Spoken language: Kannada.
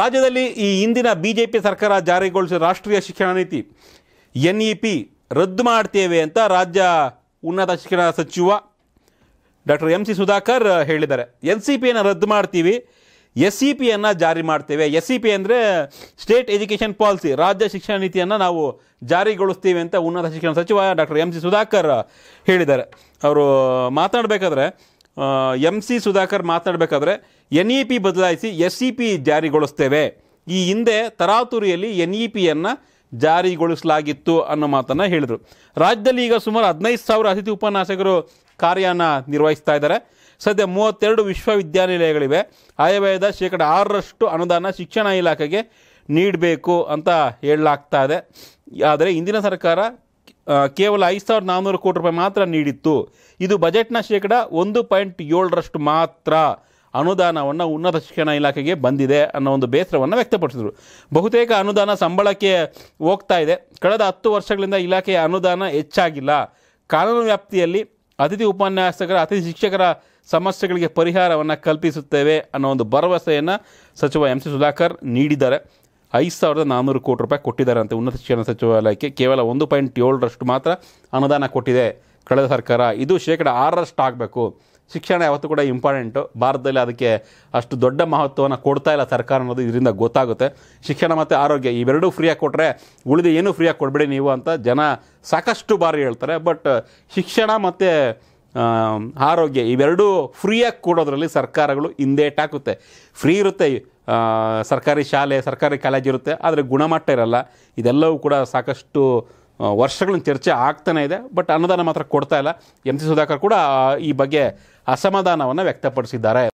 ರಾಜ್ಯದಲ್ಲಿ ಈ ಹಿಂದಿನ ಬಿಜೆಪಿ ಸರ್ಕಾರ ಜಾರಿಗೊಳಿಸಿದ ರಾಷ್ಟ್ರೀಯ ಶಿಕ್ಷಣ ನೀತಿ ಎನ್ ಇ ಪಿ ರದ್ದು ಮಾಡ್ತೇವೆ ಅಂತ ರಾಜ್ಯ ಉನ್ನತ ಶಿಕ್ಷಣ ಸಚಿವ ಡಾಕ್ಟರ್ ಎಂ ಸಿ ಸುಧಾಕರ್ ಹೇಳಿದ್ದಾರೆ ಎನ್ ಸಿ ಪಿಯನ್ನು ರದ್ದು ಮಾಡ್ತೀವಿ ಎಸ್ ಸಿ ಪಿಯನ್ನು ಜಾರಿ ಮಾಡ್ತೇವೆ ಎಸ್ ಸಿ ಪಿ ಅಂದರೆ ಸ್ಟೇಟ್ ಎಜುಕೇಷನ್ ಪಾಲಿಸಿ ರಾಜ್ಯ ಶಿಕ್ಷಣ ನೀತಿಯನ್ನು ನಾವು ಜಾರಿಗೊಳಿಸ್ತೀವಿ ಅಂತ ಉನ್ನತ ಶಿಕ್ಷಣ ಸಚಿವ ಡಾಕ್ಟರ್ ಎಂ ಸಿ ಸುಧಾಕರ್ ಹೇಳಿದ್ದಾರೆ ಅವರು ಮಾತನಾಡಬೇಕಾದ್ರೆ ಎಂ ಸಿ ಸುಧಾಕರ್ ಮಾತನಾಡಬೇಕಾದ್ರೆ ಎನ್ ಇ e ಪಿ ಬದಲಾಯಿಸಿ ಎಸ್ ಇ ಪಿ ಜಾರಿಗೊಳಿಸ್ತೇವೆ ಈ ಹಿಂದೆ ತರಾತುರಿಯಲ್ಲಿ ಎನ್ ಇ e ಪಿಯನ್ನು ಜಾರಿಗೊಳಿಸಲಾಗಿತ್ತು ಅನ್ನೋ ಮಾತನ್ನು ಹೇಳಿದರು ರಾಜ್ಯದಲ್ಲಿ ಈಗ ಸುಮಾರು ಹದಿನೈದು ಸಾವಿರ ಅತಿಥಿ ಉಪನ್ಯಾಸಕರು ಕಾರ್ಯನ ನಿರ್ವಹಿಸ್ತಾ ಇದ್ದಾರೆ ಸದ್ಯ ಮೂವತ್ತೆರಡು ವಿಶ್ವವಿದ್ಯಾನಿಲಯಗಳಿವೆ ಆಯವ್ಯಯದ ಶೇಕಡ ಆರರಷ್ಟು ಅನುದಾನ ಶಿಕ್ಷಣ ಇಲಾಖೆಗೆ ನೀಡಬೇಕು ಅಂತ ಹೇಳಲಾಗ್ತಾ ಇದೆ ಆದರೆ ಇಂದಿನ ಸರ್ಕಾರ ಕೇವಲ ಐದು ಸಾವಿರದ ನಾನ್ನೂರು ಕೋಟಿ ರೂಪಾಯಿ ಮಾತ್ರ ನೀಡಿತ್ತು ಇದು ಬಜೆಟ್ನ ಶೇಕಡ ಒಂದು ಪಾಯಿಂಟ್ ಏಳರಷ್ಟು ಮಾತ್ರ ಅನುದಾನವನ್ನು ಉನ್ನತ ಶಿಕ್ಷಣ ಇಲಾಖೆಗೆ ಬಂದಿದೆ ಅನ್ನೋ ಒಂದು ಬೇಸರವನ್ನು ವ್ಯಕ್ತಪಡಿಸಿದರು ಬಹುತೇಕ ಅನುದಾನ ಸಂಬಳಕ್ಕೆ ಹೋಗ್ತಾ ಇದೆ ಕಳೆದ ಹತ್ತು ವರ್ಷಗಳಿಂದ ಇಲಾಖೆಯ ಅನುದಾನ ಹೆಚ್ಚಾಗಿಲ್ಲ ಕಾನೂನು ವ್ಯಾಪ್ತಿಯಲ್ಲಿ ಅತಿಥಿ ಉಪನ್ಯಾಸಕರ ಅತಿಥಿ ಶಿಕ್ಷಕರ ಸಮಸ್ಯೆಗಳಿಗೆ ಪರಿಹಾರವನ್ನು ಕಲ್ಪಿಸುತ್ತೇವೆ ಅನ್ನೋ ಒಂದು ಭರವಸೆಯನ್ನು ಸಚಿವ ಎಂ ಸಿ ಸುಧಾಕರ್ ನೀಡಿದ್ದಾರೆ ಐದು ಸಾವಿರದ ನಾನ್ನೂರು ಕೋಟಿ ರೂಪಾಯಿ ಅಂತ ಉನ್ನತ ಶಿಕ್ಷಣ ಸಚಿವಾಲಯಕ್ಕೆ ಕೇವಲ ಒಂದು ಪಾಯಿಂಟ್ ಏಳರಷ್ಟು ಮಾತ್ರ ಅನುದಾನ ಕೊಟ್ಟಿದೆ ಕಳೆದ ಸರ್ಕಾರ ಇದು ಶೇಕಡ ಆರರಷ್ಟು ಆಗಬೇಕು ಶಿಕ್ಷಣ ಯಾವತ್ತೂ ಕೂಡ ಇಂಪಾರ್ಟೆಂಟು ಭಾರತದಲ್ಲಿ ಅದಕ್ಕೆ ಅಷ್ಟು ದೊಡ್ಡ ಮಹತ್ವವನ್ನು ಕೊಡ್ತಾ ಇಲ್ಲ ಸರ್ಕಾರ ಅನ್ನೋದು ಇದರಿಂದ ಗೊತ್ತಾಗುತ್ತೆ ಶಿಕ್ಷಣ ಮತ್ತು ಆರೋಗ್ಯ ಇವೆರಡೂ ಫ್ರೀಯಾಗಿ ಕೊಟ್ಟರೆ ಉಳಿದು ಏನೂ ಫ್ರೀಯಾಗಿ ಕೊಡಬೇಡಿ ನೀವು ಅಂತ ಜನ ಸಾಕಷ್ಟು ಬಾರಿ ಹೇಳ್ತಾರೆ ಬಟ್ ಶಿಕ್ಷಣ ಮತ್ತು ಆರೋಗ್ಯ ಇವೆರಡೂ ಫ್ರೀಯಾಗಿ ಕೊಡೋದ್ರಲ್ಲಿ ಸರ್ಕಾರಗಳು ಹಾಕುತ್ತೆ ಫ್ರೀ ಇರುತ್ತೆ ಸರ್ಕಾರಿ ಶಾಲೆ ಸರ್ಕಾರಿ ಕಾಲೇಜ್ ಇರುತ್ತೆ ಆದರೆ ಗುಣಮಟ್ಟ ಇರಲ್ಲ ಇದೆಲ್ಲವೂ ಕೂಡ ಸಾಕಷ್ಟು ವರ್ಷಗಳನ್ನ ಚರ್ಚೆ ಆಗ್ತಾನೇ ಇದೆ ಬಟ್ ಅನುದಾನ ಮಾತ್ರ ಕೊಡ್ತಾ ಇಲ್ಲ ಎಂ ಸಿ ಸುಧಾಕರ್ ಕೂಡ ಈ ಬಗ್ಗೆ ಅಸಮಾಧಾನವನ್ನು ವ್ಯಕ್ತಪಡಿಸಿದ್ದಾರೆ